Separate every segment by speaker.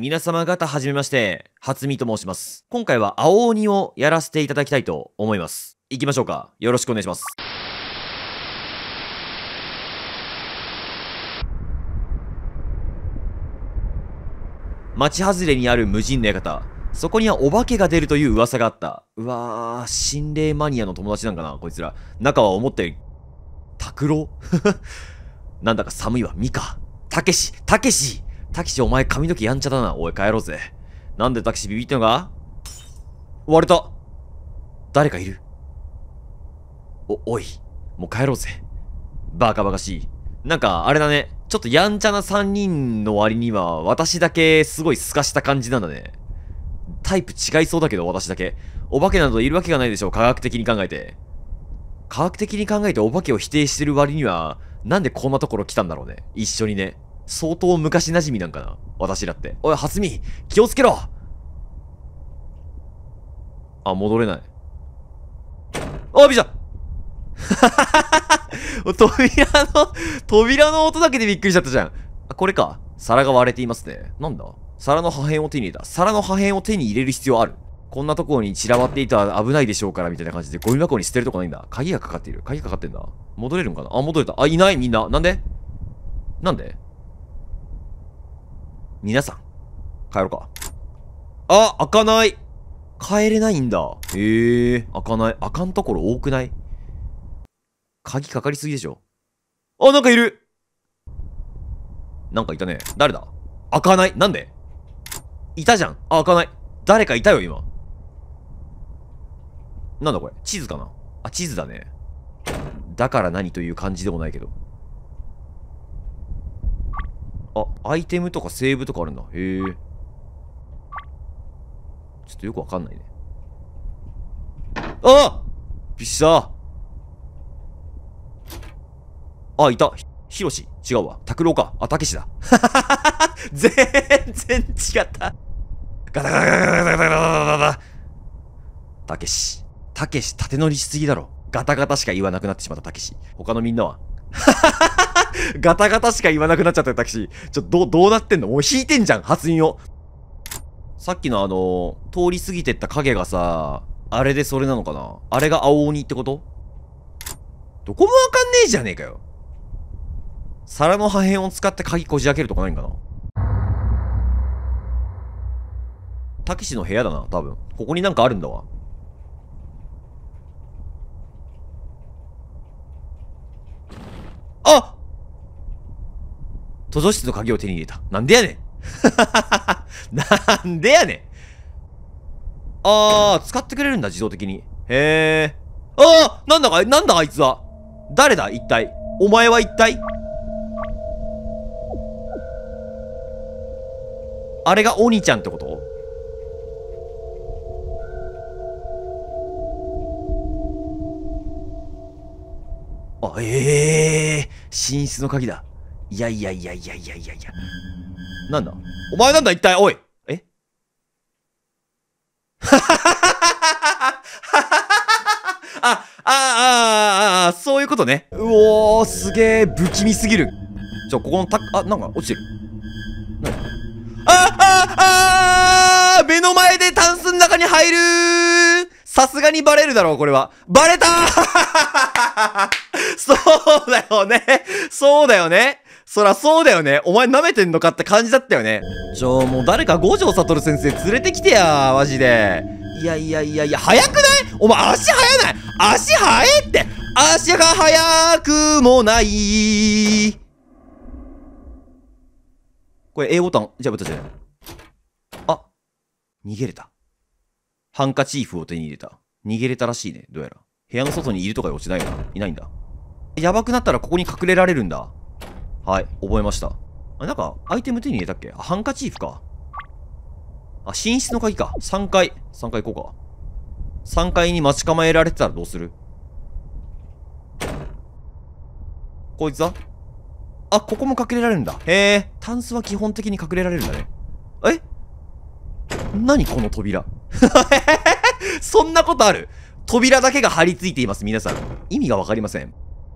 Speaker 1: 皆様方はじめまして、初見と申します。今回は青鬼をやらせていただきたいと思います。行きましょうか。よろしくお願いします。町外れにある無人の館。そこにはお化けが出るという噂があった。うわぁ、心霊マニアの友達なんかな、こいつら。中は思ったより、拓郎 なんだか寒いわ、ミカ。たけし、たけしタキシお前髪の毛やんちゃだな。おい帰ろうぜ。なんでタキシビビってんのか割れた誰かいるお、おい。もう帰ろうぜ。バカバカしい。なんか、あれだね。ちょっとやんちゃな3人の割には、私だけすごい透かした感じなんだね。タイプ違いそうだけど、私だけ。お化けなどいるわけがないでしょう、科学的に考えて。科学的に考えてお化けを否定してる割には、なんでこんなところ来たんだろうね。一緒にね。相当昔馴染みなんかな私だって。おい、初見気をつけろあ、戻れない。あ、びじゃ扉の、扉の音だけでびっくりしちゃったじゃん。あ、これか。皿が割れていますね。なんだ皿の破片を手に入れた。皿の破片を手に入れる必要ある。こんなところに散らばっていたら危ないでしょうからみたいな感じでゴミ箱に捨てるとこないんだ。鍵がかかっている。鍵かかってんだ。戻れるんかなあ、戻れた。あ、いないみんな。なんでなんで皆さん、帰ろうか。あ、開かない帰れないんだ。へえ、開かない。開かんところ多くない鍵かかりすぎでしょ。あ、なんかいるなんかいたね。誰だ開かないなんでいたじゃん。あ、開かない。誰かいたよ、今。なんだこれ地図かなあ、地図だね。だから何という感じでもないけど。あ、アイテムとかセーブとかあるんだ。へえ。ちょっとよくわかんないね。あびっしゃあ、いた。ひろし。違うわ。拓郎か。あ、たけしだ。全然違った。ガタガタガタガタガタガタガタガタ。たけし。たけし、縦乗りしすぎだろ。ガタガタしか言わなくなってしまったたけし。他のみんなは。ガタガタしか言わなくなっちゃったター。ちょ、ど、どうなってんのもう引いてんじゃん、発音を。さっきのあの、通り過ぎてった影がさ、あれでそれなのかなあれが青鬼ってことどこもわかんねえじゃねえかよ。皿の破片を使って鍵こじ開けるとかないんかなたけしの部屋だな、多分。ここになんかあるんだわ。あ図書室の鍵を手に入れた。なんでやねん なんでやねんあー、使ってくれるんだ、自動的に。へえ。あーなんだか、なんだあいつは。誰だ、一体。お前は一体あれがお兄ちゃんってことあ、ええー、寝室の鍵だ。いやいやいやいやいやいやいや。なんだお前なんだ一体おいえはははははあ、あ、あ、あ、そういうことね。うおー、すげー、不気味すぎる。ちょ、ここのた、あ、なんか落ちてる。なんかあ、あ、あ目の前でタンスの中に入るさすがにバレるだろう、これは。バレたー そうだよね。そうだよね。そらそうだよね。お前舐めてんのかって感じだったよね。ちょ、もう誰か五条悟先生連れてきてや、マジで。いやいやいやいや、早くないお前足速ない足速えって足が速くもないこれ A ボタン、じゃあ、じゃあ、逃げれた。ハンカチーフを手に入れた。逃げれたらしいね、どうやら。部屋の外にいるとか落ちないよな。いないんだ。やばくなったらここに隠れられるんだ。はい、覚えました。あ、なんか、アイテム手に入れたっけハンカチーフか。あ、寝室の鍵か。3階。3階行こうか。3階に待ち構えられてたらどうするこいつだあ、ここも隠れられるんだ。へえ、タンスは基本的に隠れられるんだね。え何この扉。そんなことある扉だけが張り付いています、皆さん。意味がわかりません。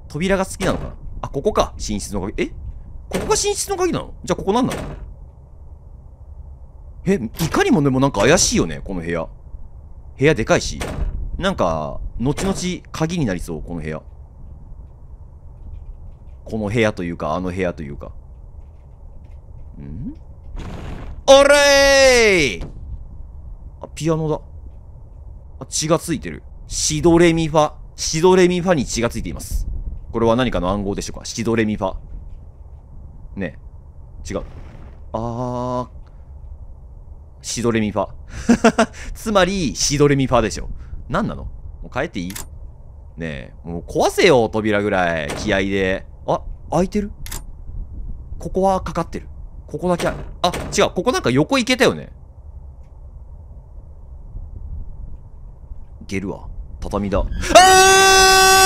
Speaker 1: 扉が好きなのかなあ、ここか。寝室の鍵。えここが寝室の鍵なのじゃあここなんなのえ、いかにもでもなんか怪しいよね、この部屋。部屋でかいし。なんか、後々鍵になりそう、この部屋。この部屋というか、あの部屋というか。んおれーあ、ピアノだ。あ、血がついてる。シドレミファ。シドレミファに血がついています。これは何かの暗号でしょうかシドレミファ。ね違う。あー。シドレミファ。つまり、シドレミファでしょ。何なのもう帰っていいねえ、もう壊せよ、扉ぐらい。気合で。あ、開いてるここはかかってる。ここだけある。あ、違う。ここなんか横行けたよね。いけるわ。畳だ。あー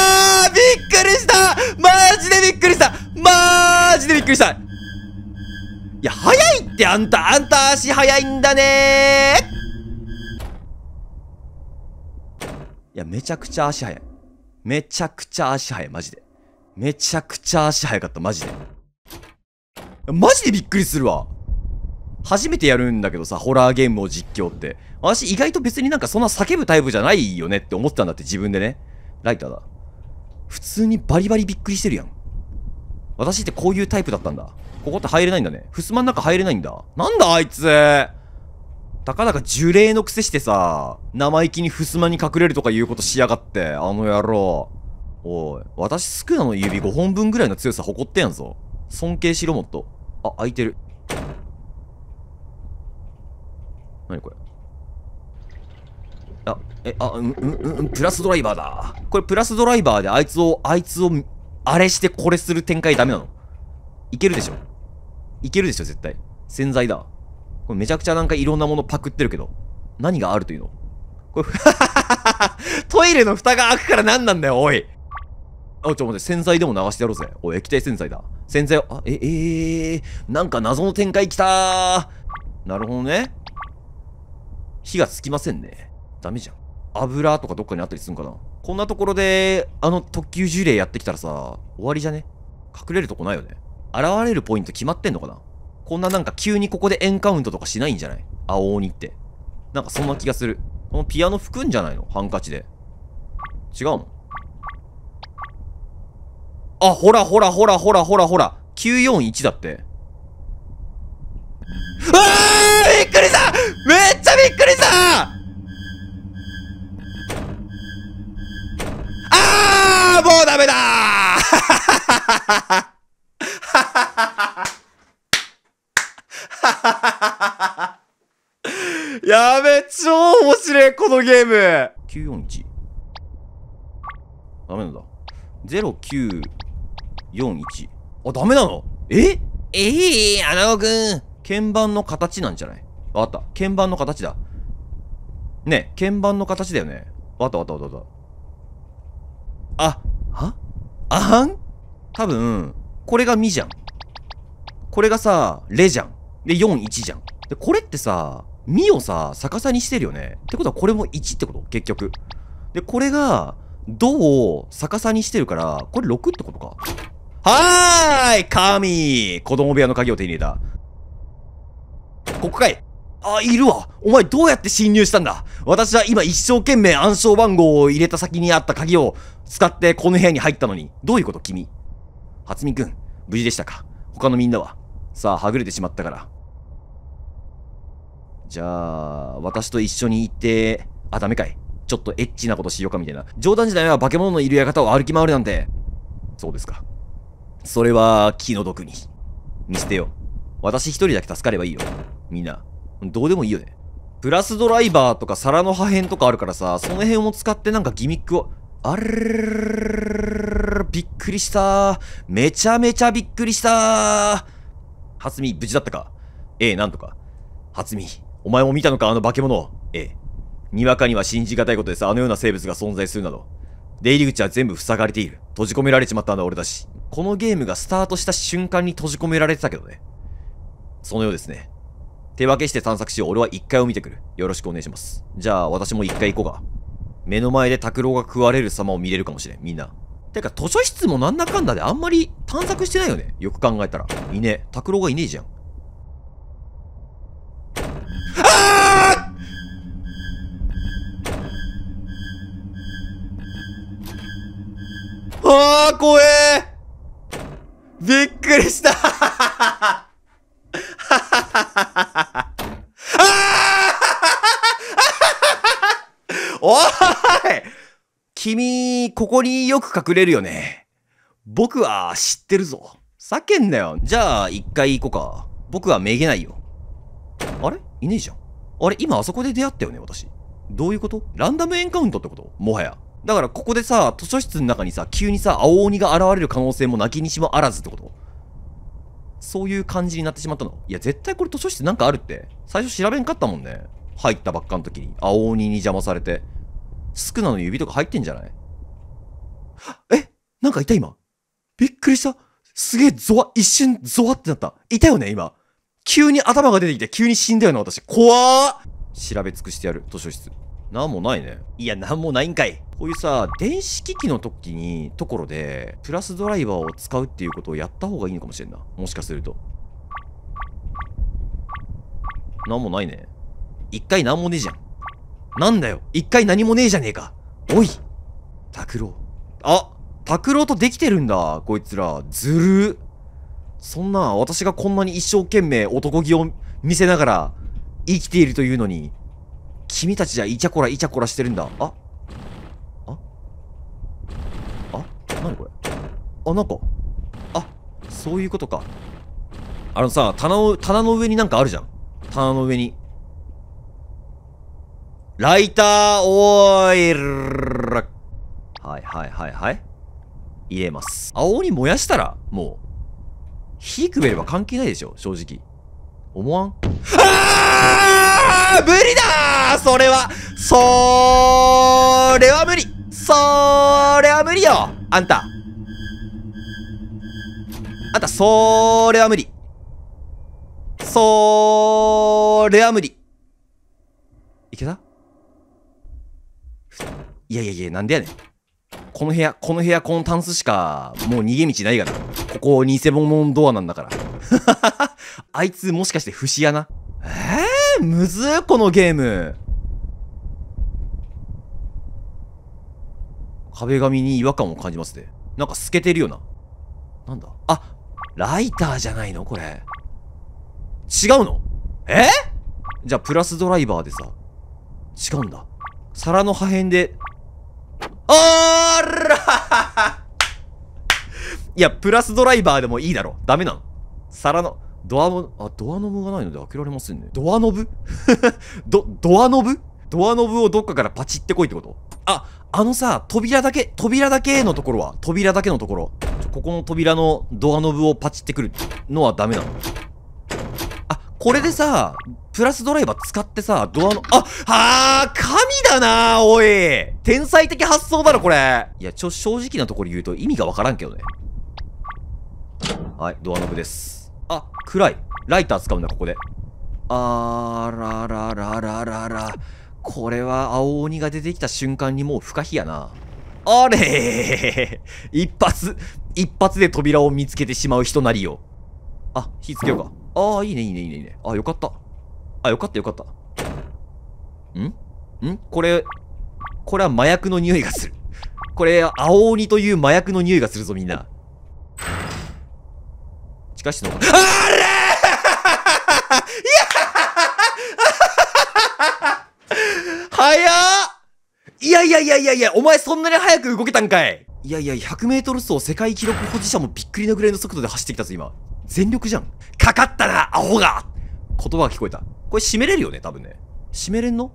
Speaker 1: したマジでびっくりしたマジでびっくりしたいや、早いってあんた、あんた足早いんだねいや、めちゃくちゃ足早い。めちゃくちゃ足早い、マジで。めちゃくちゃ足早かった、マジで。マジでびっくりするわ。初めてやるんだけどさ、ホラーゲームを実況って。私意外と別になんかそんな叫ぶタイプじゃないよねって思ってたんだって自分でね。ライターだ。普通にバリバリびっくりしてるやん。私ってこういうタイプだったんだ。ここって入れないんだね。ふすまの中入れないんだ。なんだあいつたかだか呪霊の癖してさ、生意気にふすまに隠れるとかいうことしやがって、あの野郎。おい、私スクナの指5本分ぐらいの強さ誇ってやんぞ。尊敬しろもっと。あ、開いてる。何これあ、え、あ、うん、うん、うん、プラスドライバーだ。これプラスドライバーであいつを、あいつを、あれしてこれする展開ダメなのいけるでしょいけるでしょ絶対。洗剤だ。これめちゃくちゃなんかいろんなものパクってるけど。何があるというのこれ、トイレの蓋が開くから何なんだよ、おい。あ、ちょっと待って、洗剤でも流してやろうぜ。おい、液体洗剤だ。洗剤を、あ、え、えー、なんか謎の展開来たー。なるほどね。火がつきませんね。ダメじゃん。油とかどっかにあったりするんかなこんなところで、あの特急呪霊やってきたらさ、終わりじゃね隠れるとこないよね。現れるポイント決まってんのかなこんななんか急にここでエンカウントとかしないんじゃない青鬼って。なんかそんな気がする。このピアノ吹くんじゃないのハンカチで。違うのあ、ほらほらほらほらほらほら。941だって。うわーびっくりしためっちゃびっくりしたもうダメだ やべ、超面白い、このゲーム。941。ダメなんだ。0941。あ、ダメなのえええー、アナゴくん。鍵盤の形なんじゃないわかった。鍵盤の形だ。ね、鍵盤の形だよね。わかったわかったわかった。あ、はあはん多分、これがみじゃん。これがさ、レじゃん。で、4、1じゃん。で、これってさ、みをさ、逆さにしてるよね。ってことはこれも1ってこと結局。で、これが、どを逆さにしてるから、これ6ってことか。はーい神子供部屋の鍵を手に入れた。ここかいあ、いるわ。お前どうやって侵入したんだ私は今一生懸命暗証番号を入れた先にあった鍵を使ってこの部屋に入ったのに。どういうこと君。初見くん、無事でしたか他のみんなはさあ、はぐれてしまったから。じゃあ、私と一緒に行って、あ、ダメかい。ちょっとエッチなことしようかみたいな。冗談じゃは化け物のいる館を歩き回るなんて。そうですか。それは気の毒に。見捨てよう。私一人だけ助かればいいよ。みんな。どうでもいいよね。プラスドライバーとか皿の破片とかあるからさ、その辺を使ってなんかギミックを、あれびっくりしためちゃめちゃびっくりした初見、無事だったかええ、なんとか。初見、お前も見たのかあの化け物ええ。にわかには信じがたいことでさ、あのような生物が存在するなど。出入り口は全部塞がれている。閉じ込められちまったんだ俺だし。このゲームがスタートした瞬間に閉じ込められてたけどね。そのようですね。手分けして探索しよう。俺は一階を見てくる。よろしくお願いします。じゃあ、私も一階行こうか。目の前で拓郎が食われる様を見れるかもしれん、みんな。てか、図書室もなんだかんだであんまり探索してないよね。よく考えたら。いねえ。拓郎がいねえじゃん。あーあー怖えびっくりしたおい君、ここによく隠れるよね。僕は知ってるぞ。叫んだよ。じゃあ、一回行こうか。僕はめげないよ。あれいねえじゃん。あれ今あそこで出会ったよね、私。どういうことランダムエンカウントってこともはや。だからここでさ、図書室の中にさ、急にさ、青鬼が現れる可能性もなきにしもあらずってことそういう感じになってしまったの。いや、絶対これ図書室なんかあるって。最初調べんかったもんね。入ったばっかの時に。青鬼に邪魔されて。スクナの指とか入ってんじゃないえなんかいた今。びっくりした。すげえゾワ、一瞬ゾワってなった。いたよね今。急に頭が出てきて、急に死んだよな私。怖ー調べ尽くしてやる、図書室。なんもないね。いや、なんもないんかい。こういうさ、電子機器の時に、ところで、プラスドライバーを使うっていうことをやった方がいいのかもしれんな。もしかすると。なんもないね。一回なんもねえじゃん。なんだよ。一回何もねえじゃねえか。おい拓郎。あ拓郎とできてるんだ。こいつら。ずるそんな、私がこんなに一生懸命男気を見せながら生きているというのに、君たちじゃイチャコライチャコラしてるんだ。あああなにこれあ、なんか。あ、そういうことか。あのさ、棚の、棚の上になんかあるじゃん。棚の上に。ライターオイルはいはいはいはい。入れます。青に燃やしたら、もう、火くべれば関係ないでしょ、正直。思わんあああー無理だそれは、それは無理それは無理よあんた。あんた、それは無理。それは無理。いけたいやいやいや、なんでやねん。この部屋、この部屋、このタンスしか、もう逃げ道ないがな。ここ、偽物ドアなんだから。あいつ、もしかして、節穴えーむずこのゲーム。壁紙に違和感を感じますね。なんか透けてるよな。なんだあ、ライターじゃないのこれ。違うのえじゃあ、プラスドライバーでさ。違うんだ。皿の破片で。あーら いや、プラスドライバーでもいいだろ。ダメなの。皿の。ドアも、あ、ドアノブがないので開けられませんね。ドアノブ ど、ドアノブドアノブをどっかからパチってこいってことあ、あのさ、扉だけ、扉だけのところは、扉だけのところ。ここの扉のドアノブをパチってくるのはダメなの。あ、これでさ、プラスドライバー使ってさ、ドアの、あ、はあ、神だなおい。天才的発想だろ、これ。いや、ちょ、正直なところ言うと意味がわからんけどね。はい、ドアノブです。あ、暗い。ライター使うんだ、ここで。あーらららららら。これは青鬼が出てきた瞬間にもう不可避やな。あれー一発、一発で扉を見つけてしまう人なりよ。あ、火つけようか。ああ、いいね、いいね、いいね、いいね。あ、よかった。あ、よかったよかった。んんこれ、これは麻薬の匂いがする。これ、青鬼という麻薬の匂いがするぞ、みんな。しかしの、あれ いや 早いやいやいやいやいや、お前そんなに早く動けたんかいいやいや、100メートル走世界記録保持者もびっくりなぐらいの速度で走ってきたぞ、今。全力じゃん。かかったな、アホが言葉が聞こえた。これ閉めれるよね、多分ね。閉めれんの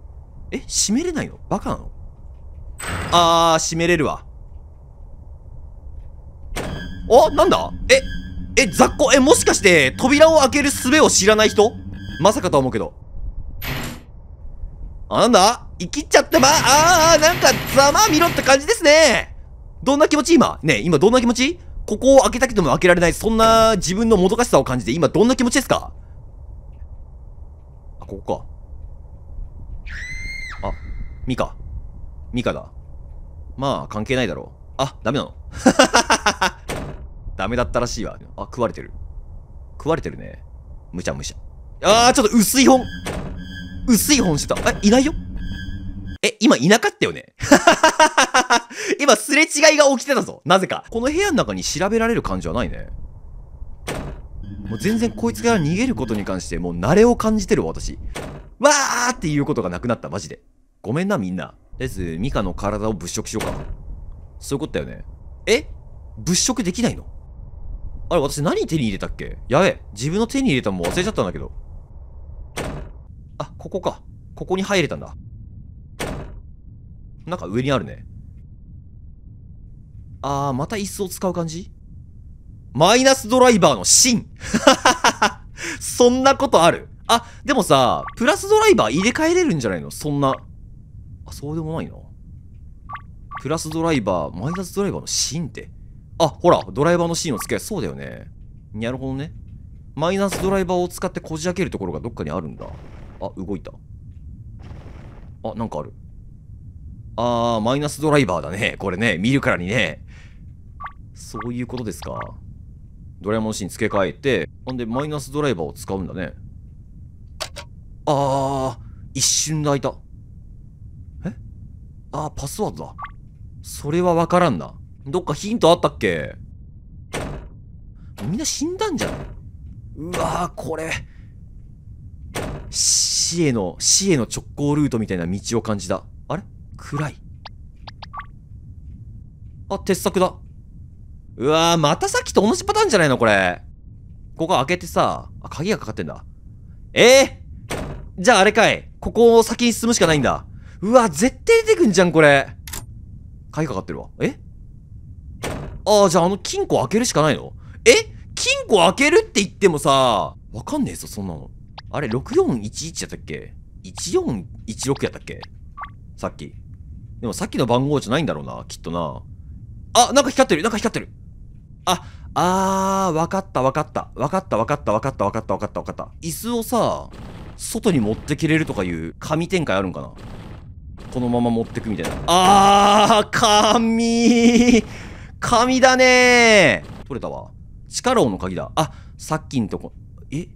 Speaker 1: え閉めれないのバカなのあー、閉めれるわ。おなんだええ、雑魚、え、もしかして、扉を開ける術を知らない人まさかとは思うけど。あ、なんだ生きちゃってば、あー、なんか、ざま見ろって感じですね。どんな気持ち今ね今どんな気持ちここを開けたくても開けられない、そんな自分のもどかしさを感じて、今どんな気持ちですかあ、ここか。あ、ミカ。ミカだ。まあ、関係ないだろう。あ、ダメなの。はははは。ダメだったらしいわ。あ、食われてる。食われてるね。むしゃむしゃ。あー、ちょっと薄い本。薄い本してた。え、いないよえ、今いなかったよね 今すれ違いが起きてたぞ。なぜか。この部屋の中に調べられる感じはないね。もう全然こいつから逃げることに関してもう慣れを感じてる私。わーっていうことがなくなった、マジで。ごめんな、みんな。とりあえず、ミカの体を物色しようか。そういうことだよね。え物色できないのあれ、私何手に入れたっけやべえ。自分の手に入れたもん忘れちゃったんだけど。あ、ここか。ここに入れたんだ。なんか上にあるね。あー、また椅子を使う感じマイナスドライバーの芯 そんなことあるあ、でもさ、プラスドライバー入れ替えれるんじゃないのそんな。あ、そうでもないな。プラスドライバー、マイナスドライバーの芯って。あ、ほら、ドライバーのシーンを付け、そうだよね。なるほどね。マイナスドライバーを使ってこじ開けるところがどっかにあるんだ。あ、動いた。あ、なんかある。あー、マイナスドライバーだね。これね、見るからにね。そういうことですか。ドラえもんシーン付け替えて、ほんで、マイナスドライバーを使うんだね。あー、一瞬で開いた。えあー、パスワードだ。それはわからんな。どっかヒントあったっけみんな死んだんじゃん。うわぁ、これ。死への、死への直行ルートみたいな道を感じた。あれ暗い。あ、鉄柵だ。うわぁ、またさっきと同じパターンじゃないのこれ。ここ開けてさ、あ、鍵がかかってんだ。えぇ、ー、じゃああれかい。ここを先に進むしかないんだ。うわ、絶対出てくんじゃん、これ。鍵かかってるわ。えああ、じゃああの金庫開けるしかないのえ金庫開けるって言ってもさ、わかんねえぞ、そんなの。あれ、6411やったっけ ?1416 やったっけさっき。でもさっきの番号じゃないんだろうな、きっとな。あ、なんか光ってる、なんか光ってる。あ、あー、わかったわかった。わかったわかったわかったわかったわかったわかった。椅子をさ、外に持ってきれるとかいう神展開あるんかなこのまま持ってくみたいな。あー、神神だね取れたわ。地下牢の鍵だ。あ、さっきんとこ。え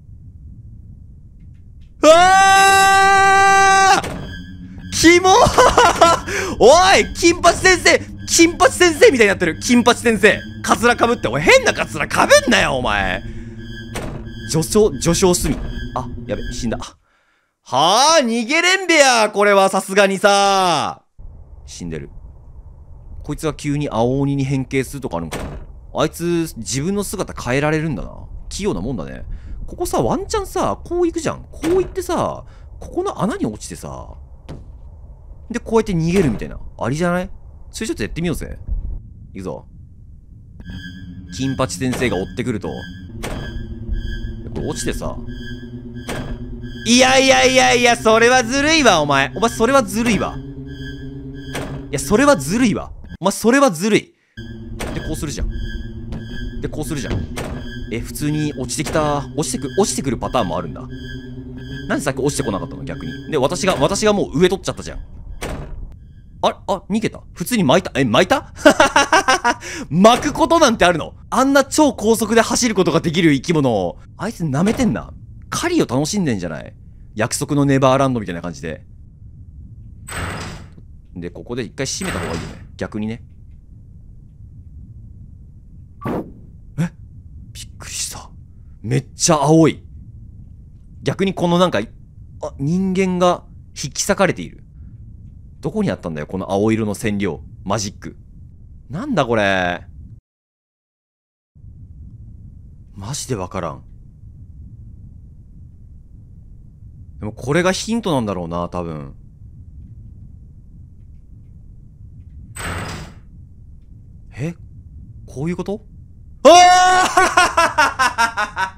Speaker 1: あキモ おい金八先生金八先生みたいになってる金八先生カツラかぶって。おい、変なカツラかぶんなよ、お前序章、序章すみ。あ、やべ、死んだ。はあ、逃げれんべや、これはさすがにさ。死んでる。こいつが急に青鬼に変形するとかあるんかあいつ、自分の姿変えられるんだな。器用なもんだね。ここさ、ワンチャンさ、こう行くじゃん。こう行ってさ、ここの穴に落ちてさ、で、こうやって逃げるみたいな。ありじゃないそれちょっとやってみようぜ。行くぞ。金八先生が追ってくると、これ落ちてさ、いやいやいやいや、それはずるいわ、お前。お前、それはずるいわ。いや、それはずるいわ。まあ、それはずるい。で、こうするじゃん。で、こうするじゃん。え、普通に落ちてきた。落ちてく、落ちてくるパターンもあるんだ。なんでさっき落ちてこなかったの逆に。で、私が、私がもう上取っちゃったじゃん。あ、あ、逃げた普通に巻いたえ、巻いた 巻くことなんてあるのあんな超高速で走ることができる生き物を、あいつ舐めてんな。狩りを楽しんでんじゃない約束のネバーランドみたいな感じで。で、ここで一回閉めた方がいいよね。逆にね。えびっくりした。めっちゃ青い。逆にこのなんか、あ、人間が引き裂かれている。どこにあったんだよ、この青色の染料。マジック。なんだこれ。マジでわからん。でもこれがヒントなんだろうな、多分。えこういうことはは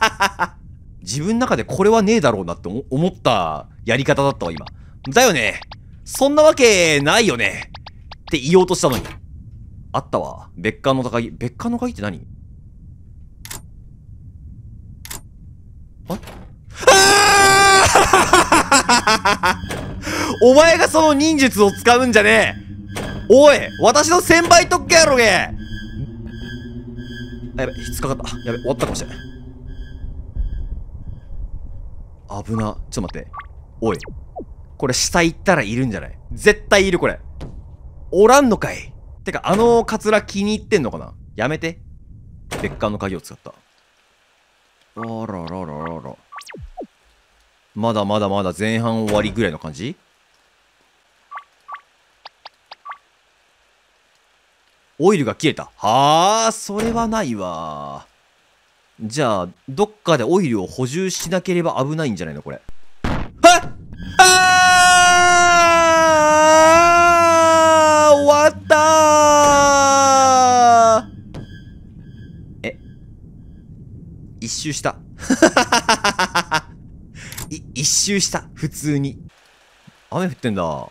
Speaker 1: 自分の中でこれはねえだろうなって思ったやり方だったわ、今。だよね。そんなわけないよね。って言おうとしたのに。あったわ。別館の高別館の鍵って何ああ お前がその忍術を使うんじゃねえおい私の1000倍特権やろげやべ、引っかかった。やべ、終わったかもしれない。危な。ちょっと待って。おい。これ下行ったらいるんじゃない絶対いるこれ。おらんのかい。てか、あのカツラ気に入ってんのかなやめて。別館の鍵を使った。あららららら。まだまだまだ前半終わりぐらいの感じオイルが切れた。はあ、それはないわ。じゃあ、どっかでオイルを補充しなければ危ないんじゃないのこれ。はああ終わったえ一周した。い、一周した。普通に。雨降ってんだ。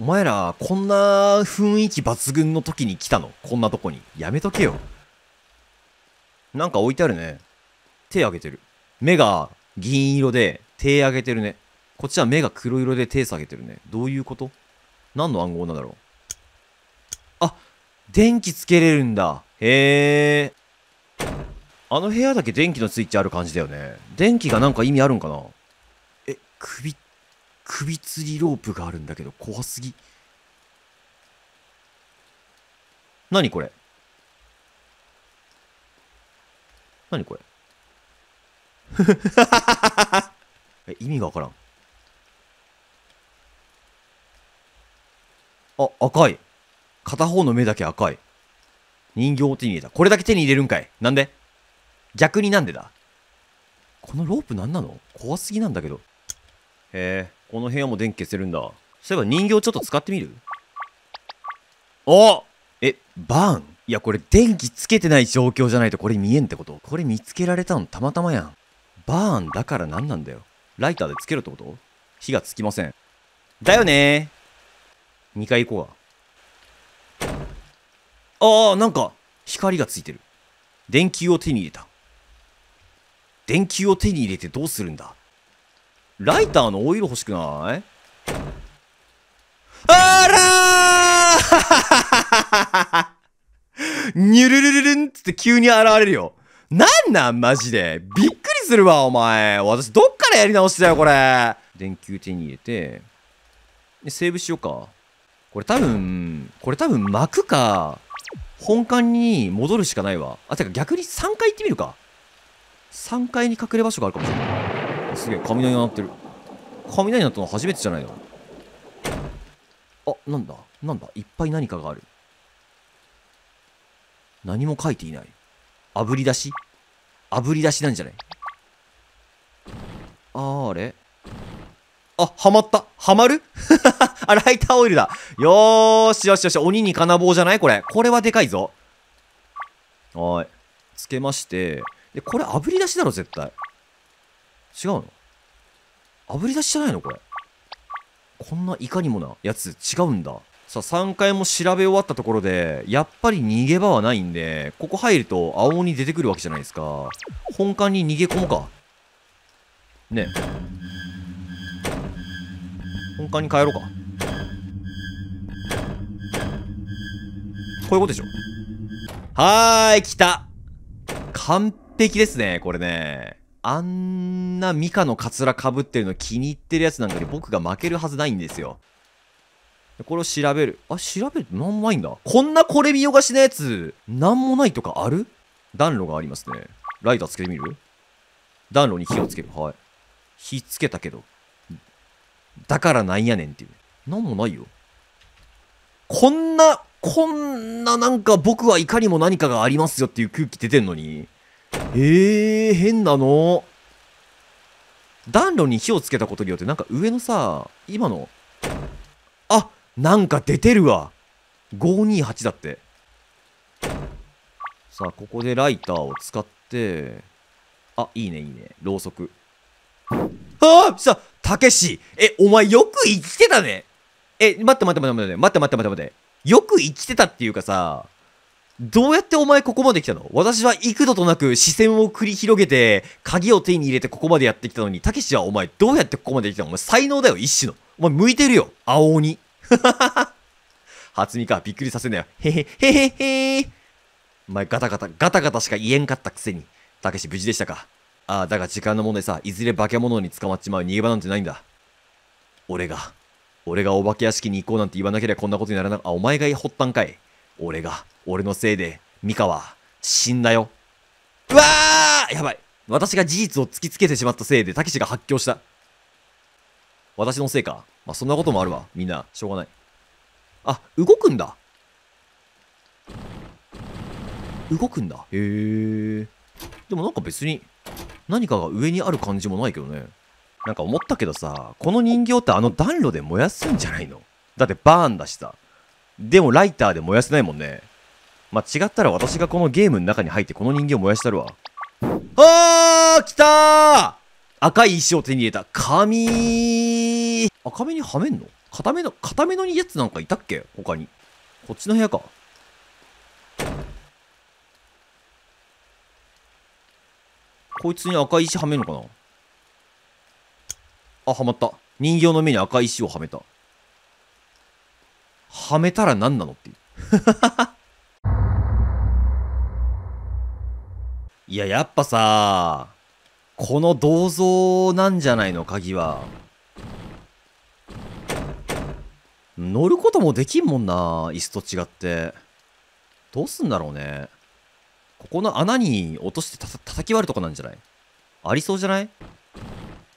Speaker 1: お前ら、こんな雰囲気抜群の時に来たのこんなとこに。やめとけよ。なんか置いてあるね。手あげてる。目が銀色で手あげてるね。こっちは目が黒色で手下げてるね。どういうこと何の暗号なんだろうあ、電気つけれるんだ。へえ。あの部屋だけ電気のスイッチある感じだよね。電気がなんか意味あるんかなえ、首って首吊りロープがあるんだけど、怖すぎ。何これ何これ 意味がわからん。あ、赤い。片方の目だけ赤い。人形を手に入れた。これだけ手に入れるんかい。なんで逆になんでだこのロープ何なの怖すぎなんだけど。へえ。この部屋も電気消せるんだ。そういえば人形ちょっと使ってみるおえ、バーンいや、これ電気つけてない状況じゃないとこれ見えんってことこれ見つけられたのたまたまやん。バーンだから何なんだよ。ライターでつけるってこと火がつきません。だよねー。2階行こうわ。ああ、なんか、光がついてる。電球を手に入れた。電球を手に入れてどうするんだライターのオイル欲しくないあらー ニュルルルルンって急に現れるよ。なんなんマジで。びっくりするわ、お前。私どっからやり直しだよ、これ。電球手に入れて。で、セーブしようか。これ多分、これ多分巻くか、本館に戻るしかないわ。あ、てか逆に3階行ってみるか。3階に隠れ場所があるかもしれない。すげえ雷が鳴ってる雷鳴ったの初めてじゃないのあなんだなんだいっぱい何かがある何も書いていない炙り出し炙り出しなんじゃないああれあ、はまった。はまる あ、ライターオイルだ。よーしよしよし。鬼に金棒じゃないこれ。これはでかいぞ。はい。つけまして。で、これ炙り出しだろ、絶対。違うの炙り出しじゃないのこれ。こんないかにもなやつ違うんだ。さあ、3回も調べ終わったところで、やっぱり逃げ場はないんで、ここ入ると青鬼出てくるわけじゃないですか。本館に逃げ込むか。ね本館に帰ろうか。こういうことでしょ。はーい、来た。完璧ですね、これね。あんなミカのカツラ被ってるの気に入ってるやつなんかに僕が負けるはずないんですよ。これを調べる。あ、調べるってなんもないんだ。こんなこれ見よがしなやつ、なんもないとかある暖炉がありますね。ライターつけてみる暖炉に火をつける。はい。火つけたけど。だからなんやねんっていう。なんもないよ。こんな、こんななんか僕はいかにも何かがありますよっていう空気出てんのに、えー、変なの。暖炉に火をつけたことによって、なんか上のさ、今の、あなんか出てるわ。528だって。さあ、ここでライターを使って、あ、いいね、いいね。ろうそく。ああさ、たけしえ、お前よく生きてたねえ、待って待って待って待って待って待って待って待って。よく生きてたっていうかさ、どうやってお前ここまで来たの私は幾度となく視線を繰り広げて、鍵を手に入れてここまでやってきたのに、たけしはお前どうやってここまで来たのお前才能だよ、一種の。お前向いてるよ、青鬼。初見か、びっくりさせんなよ。へへ、へへへお前ガタガタ、ガタガタしか言えんかったくせに。たけし無事でしたか。ああ、だが時間の問題さ、いずれ化け物に捕まっちまう逃げ場なんてないんだ。俺が、俺がお化け屋敷に行こうなんて言わなければこんなことにならな、あ、お前がったんかい。俺が、俺のせいで、ミカは死んだよ。うわーやばい。私が事実を突きつけてしまったせいで、たけしが発狂した。私のせいか。まあ、そんなこともあるわ。みんな、しょうがない。あ、動くんだ。動くんだ。へえ。でもなんか別に、何かが上にある感じもないけどね。なんか思ったけどさ、この人形ってあの暖炉で燃やすんじゃないのだってバーンだしさ。でもライターで燃やせないもんね。まあ、違ったら私がこのゲームの中に入ってこの人形を燃やしたるわ。あー来たー赤い石を手に入れた。紙赤目にはめんの固めの、固めのやつなんかいたっけ他に。こっちの部屋か。こいつに赤い石はめんのかなあ、はまった。人形の目に赤い石をはめた。はめたら何なのっていう いや、やっぱさ、この銅像なんじゃないの、鍵は。乗ることもできんもんな、椅子と違って。どうすんだろうね。ここの穴に落としてた叩き割るとこなんじゃないありそうじゃない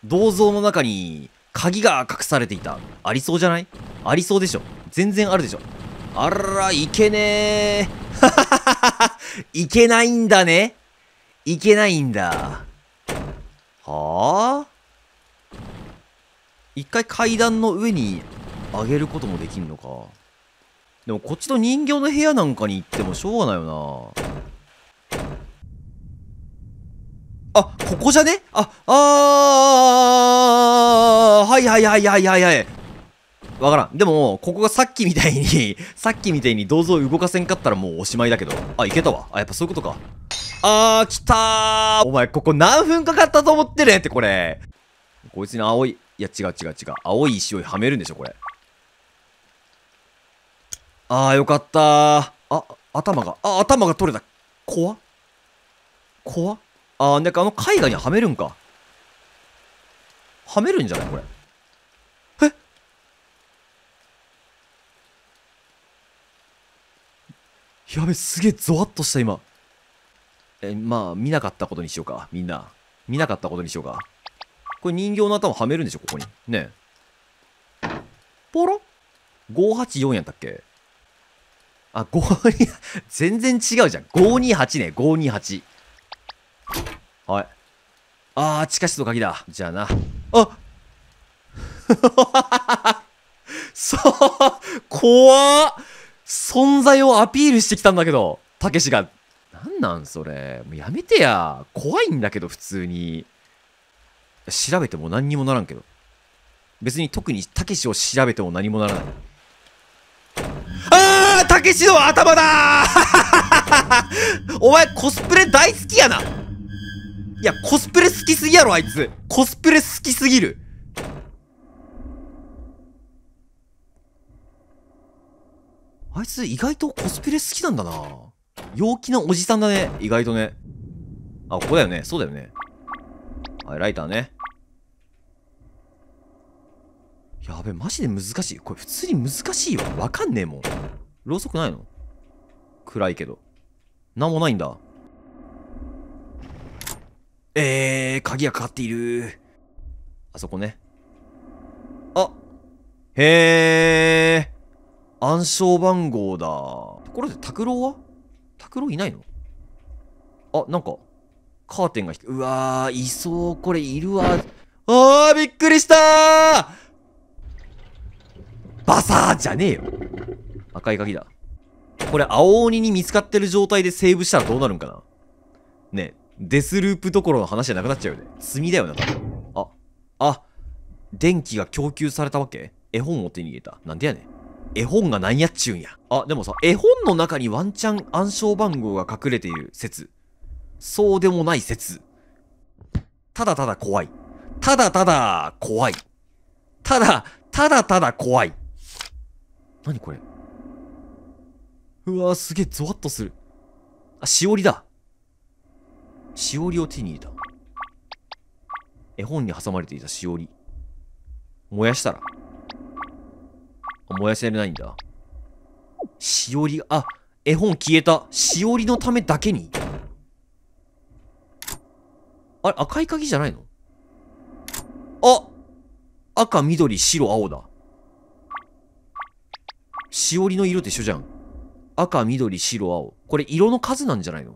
Speaker 1: 銅像の中に鍵が隠されていた。ありそうじゃないありそうでしょ。全然あるでしょ。あら、いけねえ。ははははいけないんだね。いけないんだ。はあ一回階段の上に上げることもできんのか。でもこっちの人形の部屋なんかに行ってもしょうがないよな。あ、ここじゃねあ、あー、はいはいはいはいはいはい。わからん。でも、ここがさっきみたいに さっきみたいに銅像動かせんかったらもうおしまいだけど。あ、いけたわ。あ、やっぱそういうことか。あー、来たー。お前、ここ何分かかったと思ってるって、これ。こいつに青い、いや、違う違う違う。青い石をはめるんでしょ、これ。あー、よかったー。あ、頭が、あ、頭が取れた。怖怖あなんかあの絵画にはめるんか。はめるんじゃないこれ。えやべ、すげえゾワッとした今。え、まあ、見なかったことにしようか。みんな。見なかったことにしようか。これ人形の頭はめるんでしょここに。ねえ。ポロ ?584 やったっけあ、5、全然違うじゃん。528ね、528。はい。ああ、地下室の鍵だ。じゃあな。あ そう怖っ存在をアピールしてきたんだけど、たけしが。なんなんそれ。もうやめてや。怖いんだけど、普通に。調べても何にもならんけど。別に特にたけしを調べても何もならない。たけしの頭だ お前コスプレ大好きやないや、コスプレ好きすぎやろ、あいつ。コスプレ好きすぎる。あいつ意外とコスプレ好きなんだな陽気なおじさんだね。意外とね。あ、ここだよね。そうだよね。はい、ライターね。やべ、マジで難しい。これ普通に難しいわ。わかんねえもん。ろうそくないの暗いけど。なんもないんだ。えー、鍵がかかっている。あそこね。あへえ。暗証番号だ。ところで、拓郎は拓郎いないのあ、なんか、カーテンがうわー、いそう、これいるわ。あー、びっくりしたーバサーじゃねえよ。赤い鍵だ。これ、青鬼に見つかってる状態でセーブしたらどうなるんかなねえ、デスループどころの話じゃなくなっちゃうよね。炭だよな、多分。あ、あ、電気が供給されたわけ絵本を手に入れた。なんでやねん。絵本がなんやっちゅうんや。あ、でもさ、絵本の中にワンチャン暗証番号が隠れている説。そうでもない説。ただただ怖い。ただただ怖い。ただ、ただただ怖い。何これうわぁ、すげえゾワッとする。あ、しおりだ。しおりを手に入れた。絵本に挟まれていたしおり。燃やしたら燃やせれないんだ。しおり、あ、絵本消えた。しおりのためだけに。あれ、赤い鍵じゃないのあ赤、緑、白、青だ。しおりの色と一緒じゃん。赤、緑、白、青。これ色の数なんじゃないの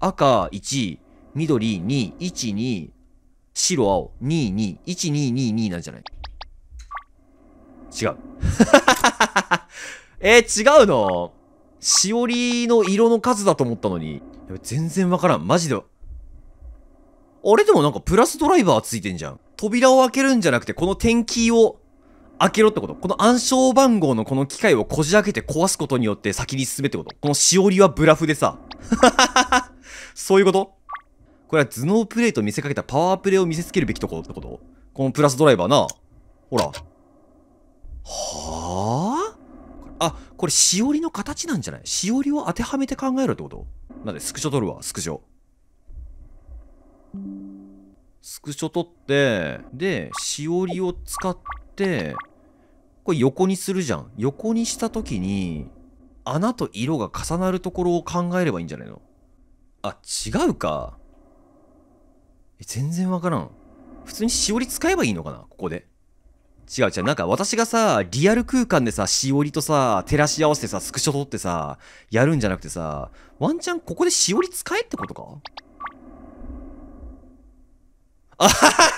Speaker 1: 赤、1、緑2、1、2、白、青、2、2、1、2、2、2なんじゃない違う。えー、違うのしおりの色の数だと思ったのに。全然わからん。マジで。あれでもなんかプラスドライバーついてんじゃん。扉を開けるんじゃなくて、この点キーを開けろってことこの暗証番号のこの機械をこじ開けて壊すことによって先に進めってことこのしおりはブラフでさ。そういうことこれは頭脳プレイと見せかけたパワープレイを見せつけるべきところってことこのプラスドライバーな。ほら。はああ、これしおりの形なんじゃないしおりを当てはめて考えろってことなんで、スクショ撮るわ、スクショ。スクショ撮って、で、しおりを使って、これ横にするじゃん。横にした時に、穴と色が重なるところを考えればいいんじゃないのあ、違うか。え、全然わからん。普通にしおり使えばいいのかなここで。違う違う。なんか私がさ、リアル空間でさ、しおりとさ、照らし合わせてさ、スクショ撮ってさ、やるんじゃなくてさ、ワンチャンここでしおり使えってことかあははは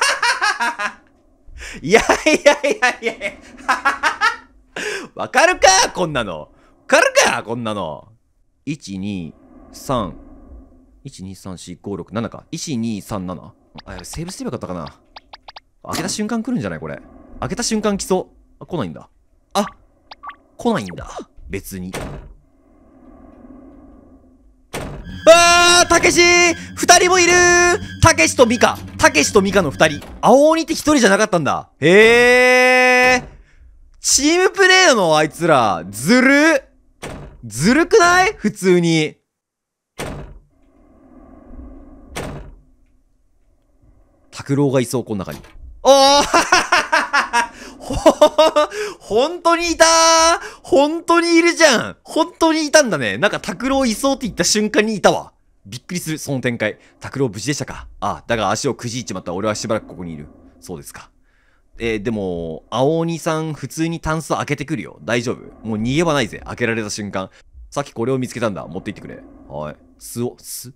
Speaker 1: はいやいやいやいやいや。わかるかこんなの。わかるかこんなの。1、2、3、1234567か1237あセーブすればよかったかな開けた瞬間来るんじゃないこれ開けた瞬間来そうあ来ないんだあ来ないんだ別にあーたけし二人もいるたけしとミカたけしとミカの二人青鬼って一人じゃなかったんだへえチームプレイのあいつらずるずるくない普通に拓郎がいそう、この中に。おー本当 にいたー本当にいるじゃん本当にいたんだね。なんか拓郎いそうって言った瞬間にいたわ。びっくりする、その展開。拓郎無事でしたかああ、だが足をくじいちまった俺はしばらくここにいる。そうですか。えー、でも、青鬼さん普通にタンス開けてくるよ。大丈夫。もう逃げ場ないぜ。開けられた瞬間。さっきこれを見つけたんだ。持って行ってくれ。はい。巣を、巣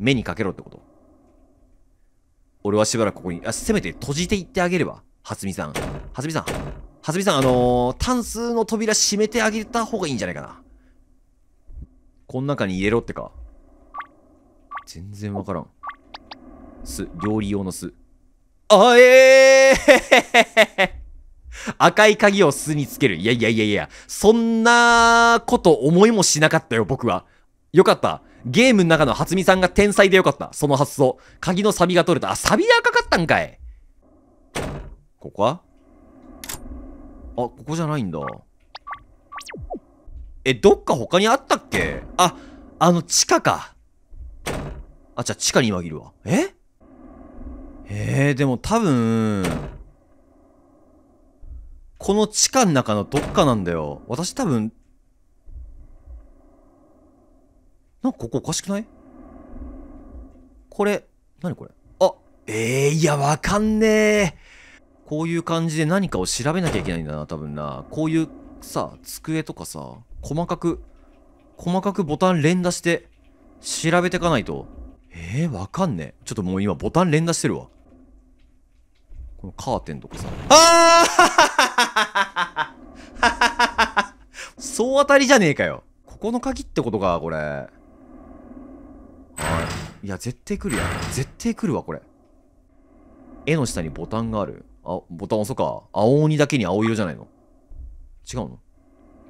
Speaker 1: 目にかけろってこと俺はしばらくここに、あ、せめて閉じていってあげれば。はつみさん。はつみさん。はつみさん、あのー、タンスの扉閉めてあげた方がいいんじゃないかな。この中に入れろってか。全然わからん。酢、料理用の酢。あえー 赤い鍵を巣につける。いやいやいやいや、そんなこと思いもしなかったよ、僕は。よかった。ゲームの中の初見さんが天才でよかった。その発想。鍵のサビが取れた。あ、サビが赤かったんかい。ここはあ、ここじゃないんだ。え、どっか他にあったっけあ、あの、地下か。あ、じゃあ地下に紛るわ。ええー、でも多分、この地下の中のどっかなんだよ。私多分、なんかここおかしくないこれ、何これあ、ええー、いや、わかんねえ。こういう感じで何かを調べなきゃいけないんだな、多分な。こういうさ、机とかさ、細かく、細かくボタン連打して、調べてかないと。ええー、わかんねえ。ちょっともう今ボタン連打してるわ。このカーテンとかさ。ああ総 当たりじゃねえかよ。ここの鍵ってことか、これ。いや、絶対来るやん。絶対来るわ、これ。絵の下にボタンがある。あ、ボタン押そうか。青鬼だけに青色じゃないの。違うの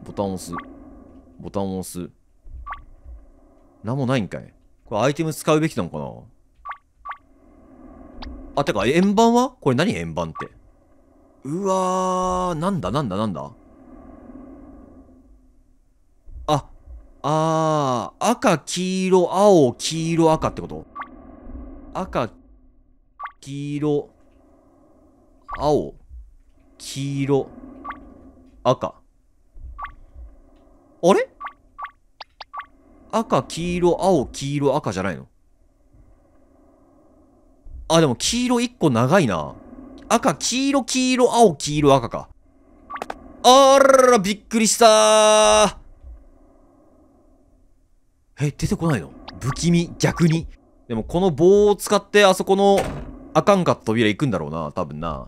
Speaker 1: ボタン押す。ボタンを押す。なんもないんかい。これアイテム使うべきなのかなあ、てか、円盤はこれ何円盤って。うわー、なんだなんだなんだあー、赤、黄色、青、黄色、赤ってこと赤、黄色、青、黄色、赤。あれ赤、黄色、青、黄色、赤じゃないのあ、でも黄色1個長いな。赤、黄色、黄色、青、黄色、赤か。あらら、びっくりしたー。え、出てこないの不気味、逆に。でもこの棒を使ってあそこのあかんかった扉行くんだろうな、多分な。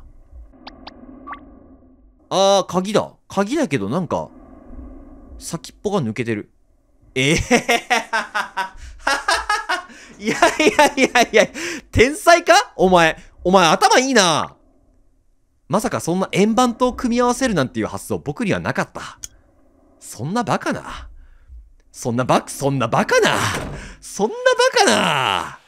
Speaker 1: あー、鍵だ。鍵だけどなんか、先っぽが抜けてる。ええー いやいやいやいや、天才かお前、お前頭いいな。まさかそんな円盤と組み合わせるなんていう発想僕にはなかった。そんなバカな。そんなバカ、そんなバカなそんなバカな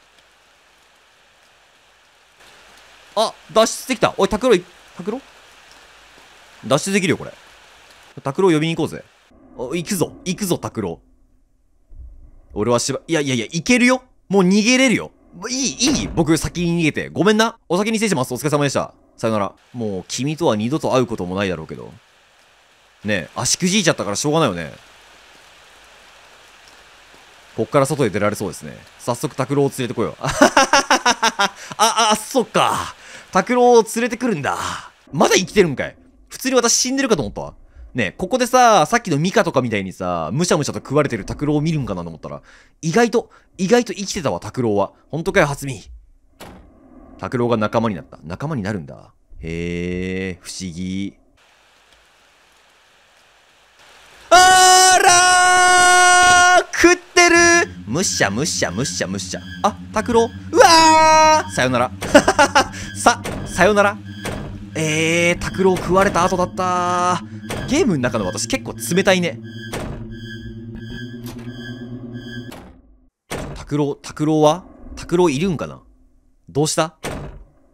Speaker 1: あ、脱出できた。おい、拓郎、拓郎脱出できるよ、これ。拓郎呼びに行こうぜ。お、行くぞ、行くぞ、拓郎。俺はしば、いやいやいや、行けるよ。もう逃げれるよ。いい、いい。僕先に逃げて。ごめんな。お先に失礼します。お疲れ様でした。さよなら。もう、君とは二度と会うこともないだろうけど。ねえ、足くじいちゃったからしょうがないよね。こっから外へ出られそうですね。早速、拓郎を連れてこよう。あ、あ、そっか。拓郎を連れてくるんだ。まだ生きてるんかい。普通に私死んでるかと思ったわ。ねここでさ、さっきのミカとかみたいにさ、むしゃむしゃと食われてる拓郎を見るんかなと思ったら、意外と、意外と生きてたわ、拓郎は。ほんとかよ、初見。拓郎が仲間になった。仲間になるんだ。へえ、不思議。むしゃむしゃむしゃむしゃ。あ、拓郎うわーさよなら。さ、さよなら。えー、拓郎食われた後だったゲームの中の私結構冷たいね。拓郎、拓郎は拓郎いるんかなどうした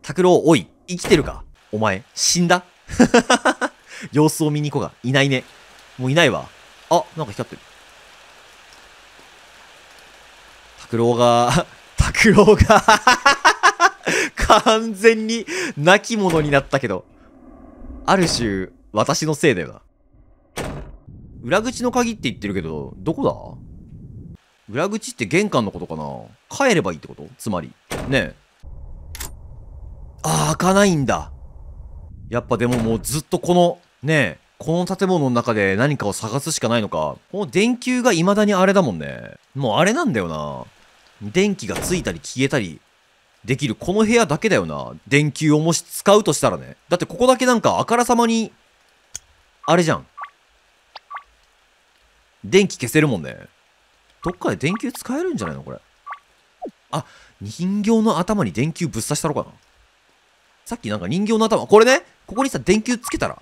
Speaker 1: 拓郎、おい、生きてるかお前、死んだ 様子を見に行こうが。いないね。もういないわ。あ、なんか光ってる。拓郎が、拓郎が 完全に、亡き者になったけど。ある種、私のせいだよな。裏口の鍵って言ってるけど、どこだ裏口って玄関のことかな帰ればいいってことつまり。ねえ。ああ、開かないんだ。やっぱでももうずっとこの、ねえ、この建物の中で何かを探すしかないのか。この電球が未だにあれだもんね。もうあれなんだよな。電気がついたり消えたりできるこの部屋だけだよな。電球をもし使うとしたらね。だってここだけなんかあからさまに、あれじゃん。電気消せるもんね。どっかで電球使えるんじゃないのこれ。あ、人形の頭に電球ぶっ刺したろかな。さっきなんか人形の頭、これね、ここにさ、電球つけたら。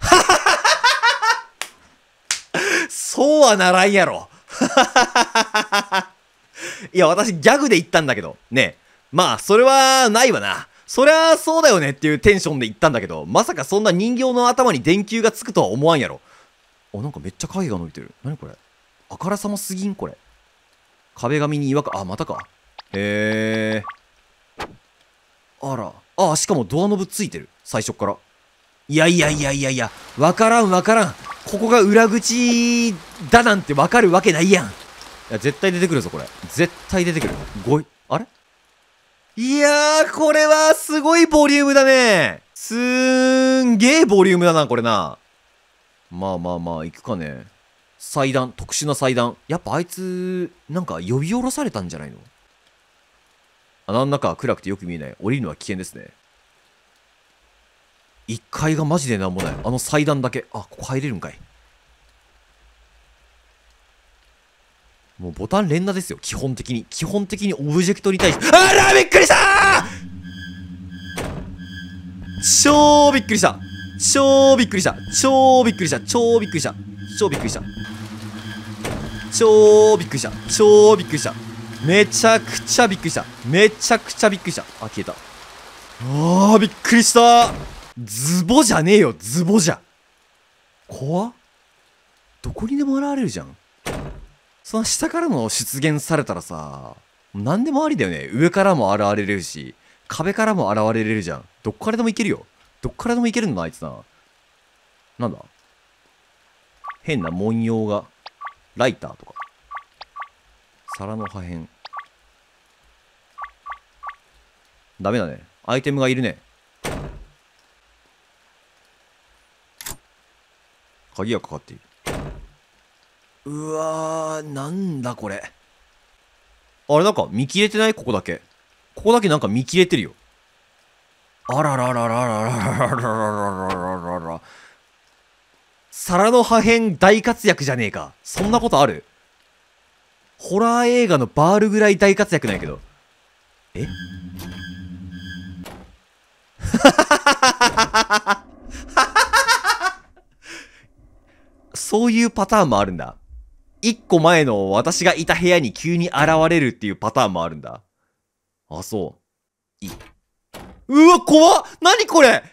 Speaker 1: そうはならんやろ。いや、私ギャグで言ったんだけど。ね。まあ、それはないわな。そりゃそうだよねっていうテンションで言ったんだけど、まさかそんな人形の頭に電球がつくとは思わんやろ。あ、なんかめっちゃ影が伸びてる。なにこれあからさますぎんこれ。壁紙に違和感、あ、またか。へえ。あら。あ、しかもドアノブついてる。最初から。いやいやいやいやいや、わからんわからん。ここが裏口だなんてわかるわけないやん。いや、絶対出てくるぞ、これ。絶対出てくる。ごい、あれいやー、これはすごいボリュームだね。すーんげーボリュームだな、これな。まあまあまあ、行くかね。祭壇、特殊な祭壇。やっぱあいつ、なんか呼び下ろされたんじゃないのなの中は暗くてよく見えない。降りるのは危険ですね。1階がマジでなんもないあの祭壇だけあここ入れるんかいもうボタン連打ですよ基本的に基本的にオブジェクトに対してあらびっくりした超びっくりした超びっくりした超びっくりした超びっくりした超びっくりした超びっくりした超びっくりしためちゃくちゃびっくりしためちゃくちゃびっくりしたあ消えたあーびっくりしたズボじゃねえよ、ズボじゃ。怖どこにでも現れるじゃん。その下からの出現されたらさ、何でもありだよね。上からも現れるし、壁からも現れれるじゃん。どっからでもいけるよ。どっからでもいけるんだ、あいつな。なんだ変な文様が。ライターとか。皿の破片。ダメだね。アイテムがいるね。鍵がかかっているうわーなんだこれあれなんか見切れてないここだけここだけなんか見切れてるよあららららららららららら皿の破片大活躍じゃねえかそんなことあるホラー映画のバールぐらい大活躍なんやけどえははははははそういうパターンもあるんだ。一個前の私がいた部屋に急に現れるっていうパターンもあるんだ。あ、そう。いい。うわ、怖っにこれ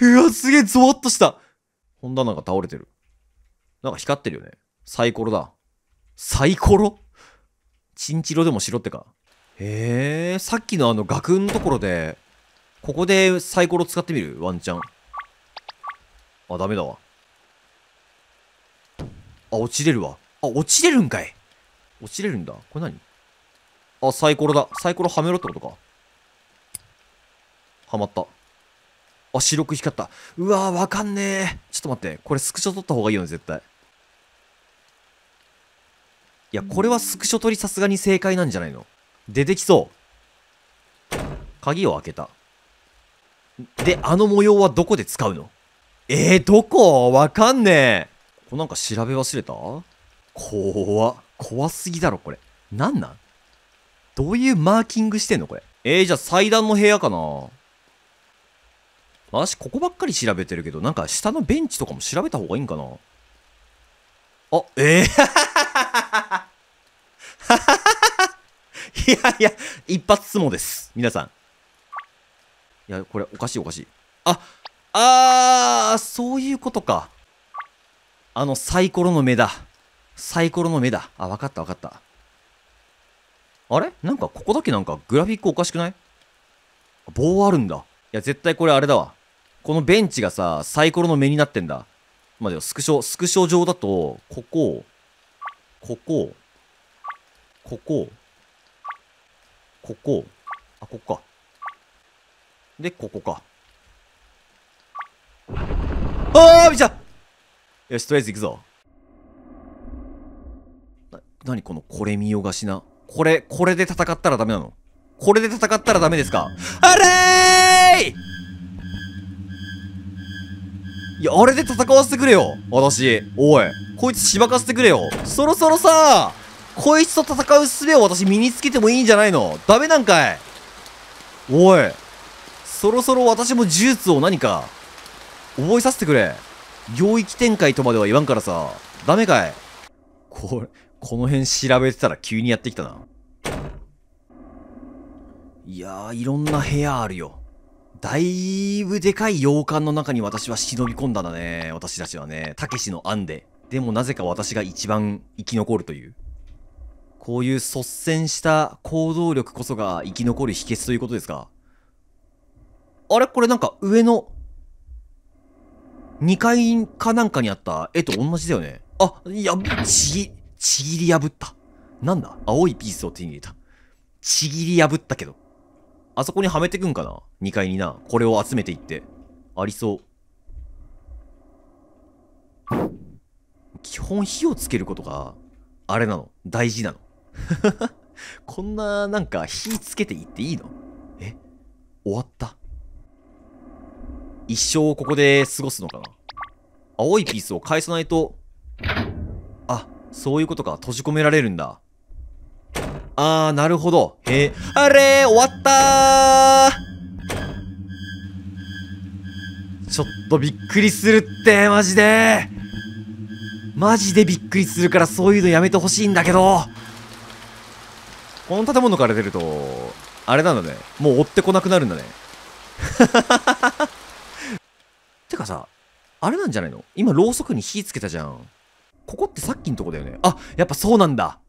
Speaker 1: うわ、すげえゾワッとした。本棚が倒れてる。なんか光ってるよね。サイコロだ。サイコロチンチロでもしろってか。へえ、さっきのあの学園のところで、ここでサイコロ使ってみるワンチャン。あ、ダメだわ。あ、落ちれるわ。あ、落ちれるんかい。落ちれるんだ。これ何あ、サイコロだ。サイコロはめろってことか。はまった。あ、白く光った。うわぁ、わかんねえ。ちょっと待って。これスクショ撮った方がいいよね、絶対。いや、これはスクショ撮りさすがに正解なんじゃないの出てきそう。鍵を開けた。で、あの模様はどこで使うのえー、どこわかんねえ。なんか調べ忘れた怖怖すぎだろ、これ。なんなんどういうマーキングしてんのこれ。えー、じゃあ祭壇の部屋かな私、ここばっかり調べてるけど、なんか下のベンチとかも調べた方がいいんかなあ、ええー、いやいや、一発相撲です。皆さん。いや、これおかしいおかしい。あ、あー、そういうことか。あのサイコロの目だ。サイコロの目だ。あ、わかったわかった。あれなんかここだけなんかグラフィックおかしくない棒あるんだ。いや、絶対これあれだわ。このベンチがさ、サイコロの目になってんだ。まあ、でもスクショ、スクショ上だと、ここ、ここ、ここ、ここ、あ、ここか。で、ここか。ああ見ちゃよし、とりあえず行くぞ。な、なにこのこれ見よがしな。これ、これで戦ったらダメなのこれで戦ったらダメですかあれーいいや、あれで戦わせてくれよ私。おい。こいつしばかせてくれよ。そろそろさ、こいつと戦う術を私身につけてもいいんじゃないのダメなんかいおい。そろそろ私も呪術を何か、覚えさせてくれ。領域展開とまでは言わんからさ、ダメかいこれ、この辺調べてたら急にやってきたな。いやー、いろんな部屋あるよ。だいぶでかい洋館の中に私は忍び込んだんだね。私たちはね。たけしの案で。でもなぜか私が一番生き残るという。こういう率先した行動力こそが生き残る秘訣ということですか。あれこれなんか上の2階かなんかにあった絵と同じだよね。あ、やちぎ、ちぎり破った。なんだ青いピースを手に入れた。ちぎり破ったけど。あそこにはめてくんかな ?2 階にな。これを集めていって。ありそう。基本火をつけることが、あれなの。大事なの。こんな、なんか火つけていっていいのえ終わった。一生ここで過ごすのかな青いピースを返さないと、あ、そういうことか。閉じ込められるんだ。あー、なるほど。へえ、あれー、終わったーちょっとびっくりするって、マジでマジでびっくりするからそういうのやめてほしいんだけどこの建物から出ると、あれなんだね。もう追ってこなくなるんだね。てかさ、あれなんじゃないの今、ろうそくに火つけたじゃん。ここってさっきのとこだよね。あ、やっぱそうなんだ。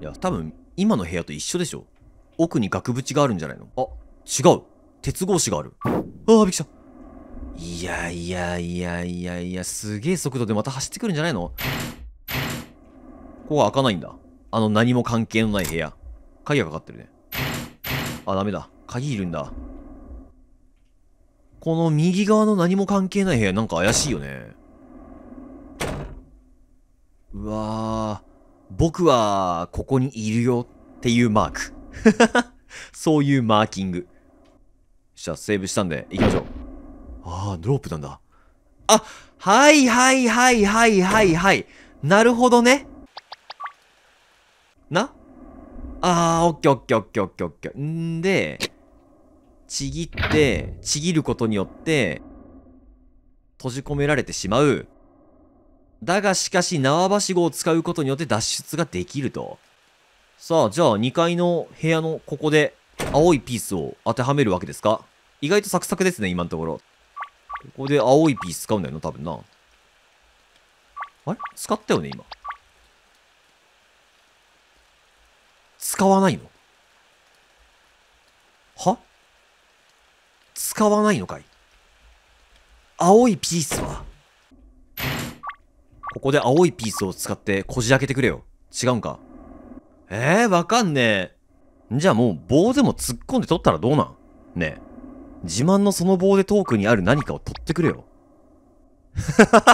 Speaker 1: いや、多分、今の部屋と一緒でしょ。奥に額縁があるんじゃないのあ、違う。鉄格子がある。ああ、びっくりした。いやいやいやいやいや、すげえ速度でまた走ってくるんじゃないのここは開かないんだ。あの何も関係のない部屋。鍵がかかってるね。あ、ダメだ。鍵いるんだ。この右側の何も関係ない部屋なんか怪しいよね。うわぁ、僕はここにいるよっていうマーク。そういうマーキング。じゃあセーブしたんで行きましょう。ああ、ロープなんだ。あ、はいはいはいはいはいはい。なるほどね。なああ、オッケーオッケーオッケーオッケーオッケー。んで、ちぎって、ちぎることによって、閉じ込められてしまう。だがしかし縄ばしごを使うことによって脱出ができると。さあ、じゃあ2階の部屋のここで青いピースを当てはめるわけですか意外とサクサクですね、今のところ。ここで青いピース使うんだよな、多分な。あれ使ったよね、今。使わないのは使わないのかい青いピースはここで青いピースを使ってこじ開けてくれよ。違うんかえー、わかんねえ。じゃあもう棒でも突っ込んで取ったらどうなんねえ。自慢のその棒で遠くにある何かを取ってくれよ。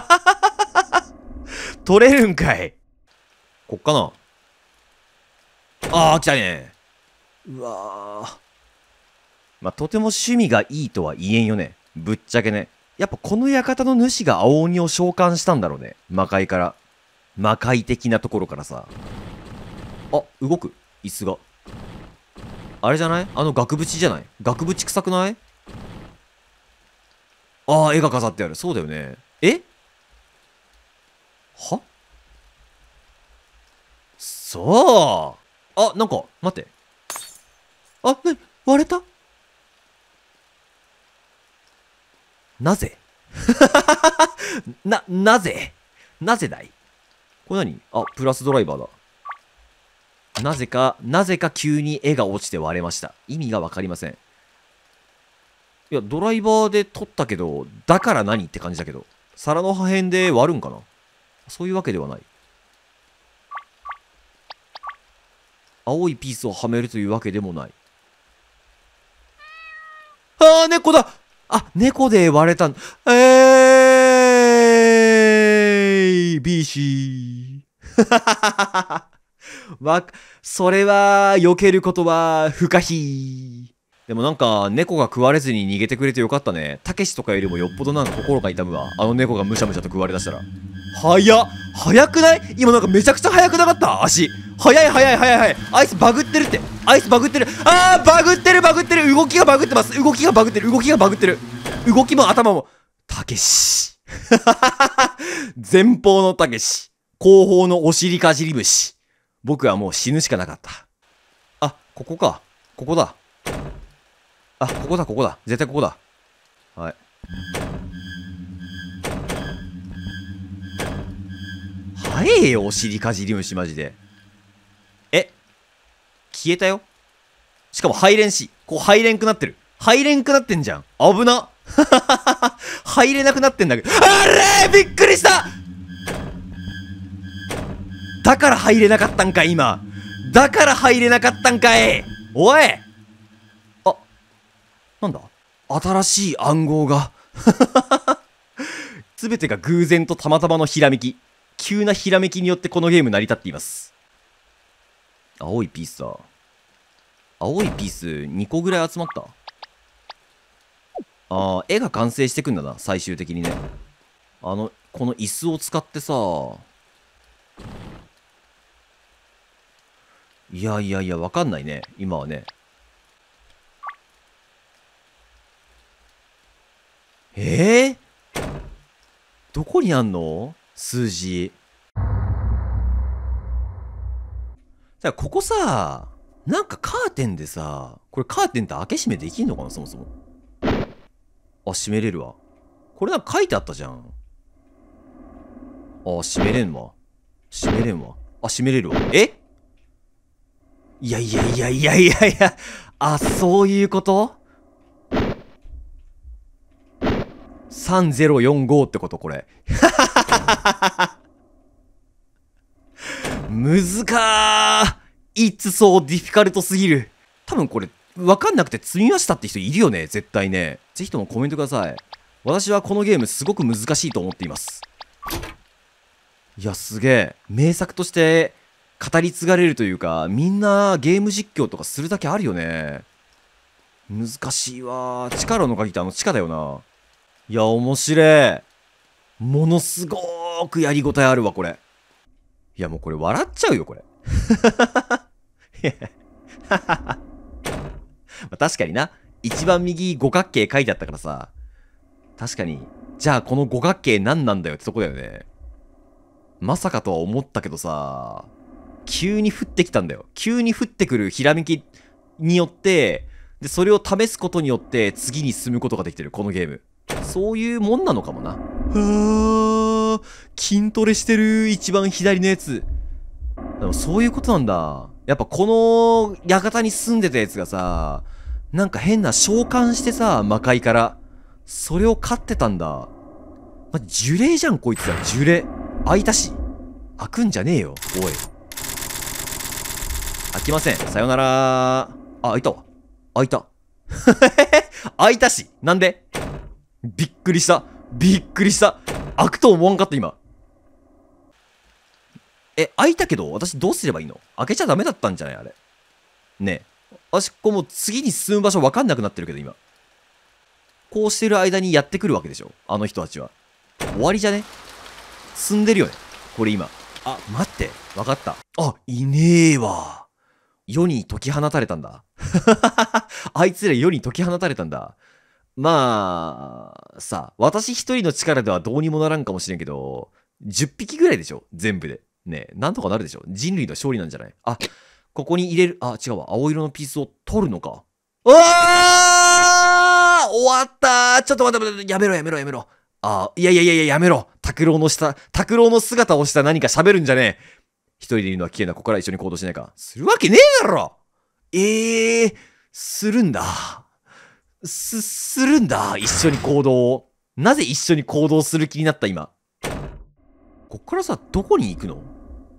Speaker 1: 取れるんかい。こっかなああ、来たね。うわあ。まあ、とても趣味がいいとは言えんよね。ぶっちゃけね。やっぱこの館の主が青鬼を召喚したんだろうね。魔界から。魔界的なところからさ。あ、動く。椅子が。あれじゃないあの額縁じゃない額縁臭くないああ、絵が飾ってある。そうだよね。えはそうあ、なんか、待って。あ、な、割れたなぜ な、なぜなぜだいこれ何あ、プラスドライバーだ。なぜか、なぜか急に絵が落ちて割れました。意味がわかりません。いや、ドライバーで取ったけど、だから何って感じだけど。皿の破片で割るんかなそういうわけではない。青いピースをはめるというわけでもない。ああ、猫だあ、猫で割れたんえー !BC! わ、それは、避けることは不可避。でもなんか、猫が食われずに逃げてくれてよかったね。たけしとかよりもよっぽどなんか心が痛むわ。あの猫がむしゃむしゃと食われだしたら。早っ早くない今なんかめちゃくちゃ速くなかった足早い早い早い早いアイスバグってるってアイスバグってるあーバグってるバグってる動きがバグってます動きがバグってる動きがバグってる動きも頭もたけし 前方のたけし後方のお尻かじり虫僕はもう死ぬしかなかったあここかここだあここだここだ絶対ここだはいあえよ、お尻かじり虫マジで。え消えたよしかも入れんし。こう入れんくなってる。入れんくなってんじゃん。危な。入れなくなってんだけど。あれびっくりしただから入れなかったんかい、今。だから入れなかったんかい。おいあ、なんだ新しい暗号が。す べてが偶然とたまたまのひらめき。急なひらめきによってこのゲーム成り立っています。青いピースだ。青いピース2個ぐらい集まった。ああ、絵が完成してくんだな、最終的にね。あの、この椅子を使ってさ、いやいやいや、わかんないね、今はね。ええー、どこにあんの数字。だゃここさ、なんかカーテンでさ、これカーテンって開け閉めできんのかな、そもそも。あ、閉めれるわ。これなんか書いてあったじゃん。あ、閉めれんわ。閉めれんわ。あ、閉めれるわ。えいやいやいやいやいやいや。あ、そういうこと ?3045 ってことこれ。むずかーい t s so d ィ f カル c すぎる。多分これ、わかんなくて積みましたって人いるよね、絶対ね。ぜひともコメントください。私はこのゲームすごく難しいと思っています。いや、すげえ。名作として語り継がれるというか、みんなゲーム実況とかするだけあるよね。難しいわー。力の鍵ってあの地下だよな。いや、面白い。ものすごーくやりごたえあるわ、これ。いや、もうこれ笑っちゃうよ、これ。確かにな。一番右五角形書いてあったからさ。確かに。じゃあこの五角形何なんだよってとこだよね。まさかとは思ったけどさ。急に降ってきたんだよ。急に降ってくるひらめきによって、で、それを試すことによって次に進むことができてる、このゲーム。そういうもんなのかもな。はー、筋トレしてる一番左のやつ。でもそういうことなんだ。やっぱこの館に住んでたやつがさ、なんか変な召喚してさ、魔界から。それを飼ってたんだ。ま、呪霊じゃん、こいつは。呪霊。開いたし。開くんじゃねえよ、おい。開きません。さよならあ、開いたわ。開いた。開いたし。なんでびっくりした。びっくりした開くと思わんかった今え開いたけど私どうすればいいの開けちゃダメだったんじゃないあれねえそこも次に進む場所わかんなくなってるけど今こうしてる間にやってくるわけでしょあの人たちは終わりじゃね進んでるよねこれ今あ待って分かったあいねえわ世に解き放たれたんだ あいつら世に解き放たれたんだまあ、さ、私一人の力ではどうにもならんかもしれんけど、10匹ぐらいでしょ全部で。ねなんとかなるでしょ人類の勝利なんじゃないあ、ここに入れる、あ、違うわ。青色のピースを取るのか。あー終わったちょっと待って待ってやめろやめろやめろ。あいやいやいややめろ。拓郎の下、拓郎の姿をした何か喋るんじゃねえ。一人でいるのは危険だ。ここから一緒に行動しないか。するわけねえだろええー、するんだ。す、するんだ。一緒に行動を。なぜ一緒に行動する気になった今。こっからさ、どこに行くの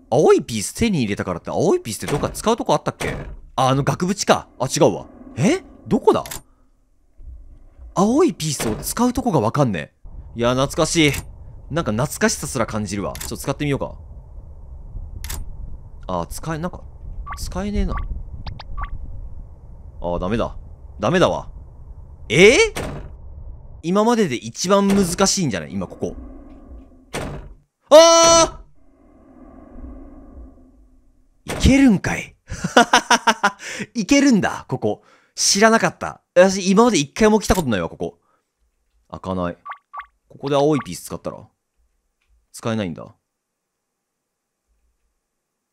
Speaker 1: 青いピース手に入れたからって青いピースってどっか使うとこあったっけあ、あの額縁か。あ、違うわ。えどこだ青いピースを使うとこがわかんねえ。いや、懐かしい。なんか懐かしさすら感じるわ。ちょっと使ってみようか。あ、使え、なんか、使えねえな。あ、ダメだ。ダメだわ。えー、今までで一番難しいんじゃない今ここ。ああいけるんかい。いけるんだ、ここ。知らなかった。私、今まで一回も来たことないわ、ここ。開かない。ここで青いピース使ったら使えないんだ。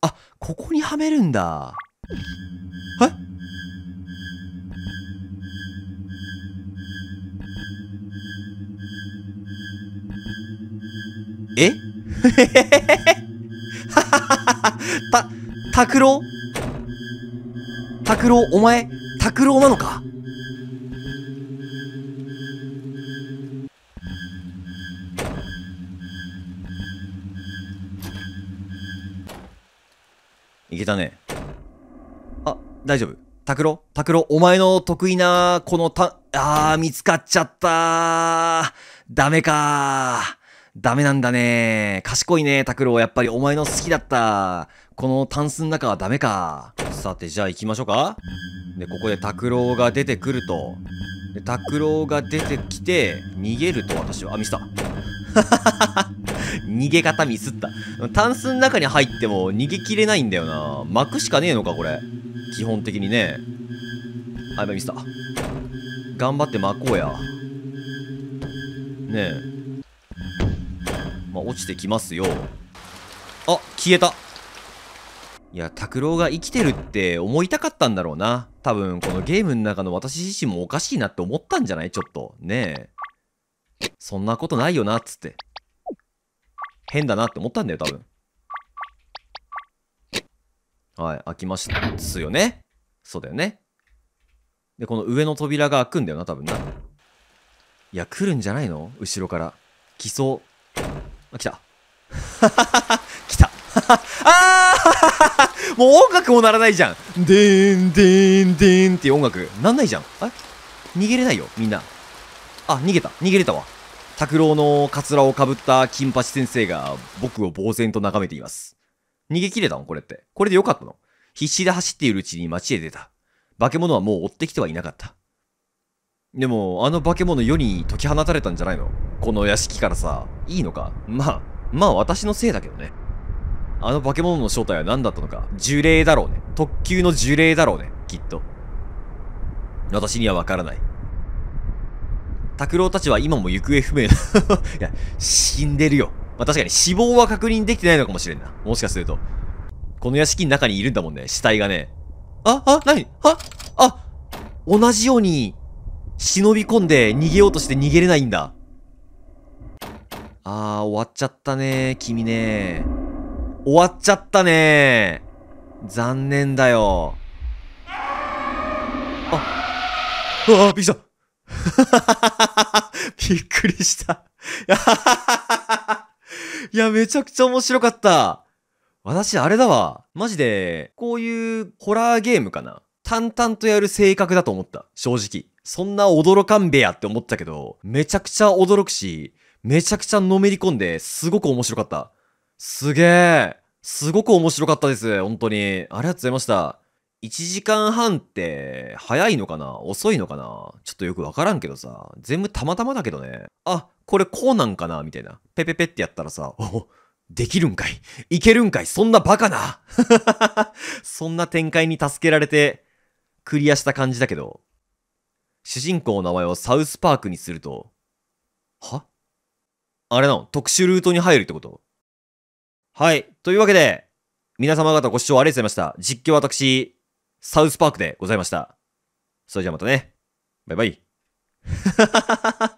Speaker 1: あ、ここにはめるんだ。ええ た、拓郎拓郎、お前、拓郎なのかいけたね。あ、大丈夫。拓郎拓郎、お前の得意な、このた、あー、見つかっちゃったー。ダメかー。ダメなんだね。賢いね、拓郎。やっぱりお前の好きだった。このタンスの中はダメか。さて、じゃあ行きましょうか。で、ここで拓郎が出てくると。で、拓郎が出てきて、逃げると私は、あ、ミスった。逃げ方ミスった。タンスの中に入っても逃げきれないんだよな。巻くしかねえのか、これ。基本的にね。あ、やばい、ミスった。頑張って巻こうや。ねえ。まあ、落ちてきますよ。あ、消えた。いや、拓郎が生きてるって思いたかったんだろうな。多分、このゲームの中の私自身もおかしいなって思ったんじゃないちょっと。ねえ。そんなことないよな、っつって。変だなって思ったんだよ、多分。はい、開きましたっすよね。そうだよね。で、この上の扉が開くんだよな、多分な。いや、来るんじゃないの後ろから。来そう。あ、来た。来た。あーもう音楽も鳴らないじゃん。でーん、でーん、でーんって音楽。なんないじゃん。あれ逃げれないよ、みんな。あ、逃げた。逃げれたわ。拓郎のカツラをかぶった金八先生が僕を呆然と眺めています。逃げ切れたのこれって。これでよかったの必死で走っているうちに街へ出た。化け物はもう追ってきてはいなかった。でも、あの化け物世に解き放たれたんじゃないのこの屋敷からさ、いいのかまあ、まあ私のせいだけどね。あの化け物の正体は何だったのか呪霊だろうね。特急の呪霊だろうね。きっと。私にはわからない。拓郎たちは今も行方不明な。いや、死んでるよ。まあ、確かに死亡は確認できてないのかもしれんな。もしかすると。この屋敷の中にいるんだもんね。死体がね。あ、あ、なにあ、あ、同じように忍び込んで逃げようとして逃げれないんだ。あー、終わっちゃったね君ね終わっちゃったね残念だよ。あ、うわびっくりした びっくりした いや、めちゃくちゃ面白かった。私、あれだわ。マジで、こういうホラーゲームかな。淡々とやる性格だと思った。正直。そんな驚かんべやって思ったけど、めちゃくちゃ驚くし、めちゃくちゃのめり込んで、すごく面白かった。すげえ。すごく面白かったです。本当に。ありがとうございました。1時間半って、早いのかな遅いのかなちょっとよくわからんけどさ。全部たまたまだけどね。あ、これこうなんかなみたいな。ペペペってやったらさ、おできるんかいいけるんかいそんなバカな そんな展開に助けられて、クリアした感じだけど。主人公の名前をサウスパークにすると、はあれなの特殊ルートに入るってことはい。というわけで、皆様方ご視聴ありがとうございました。実況私、サウスパークでございました。それじゃあまたね。バイバイ。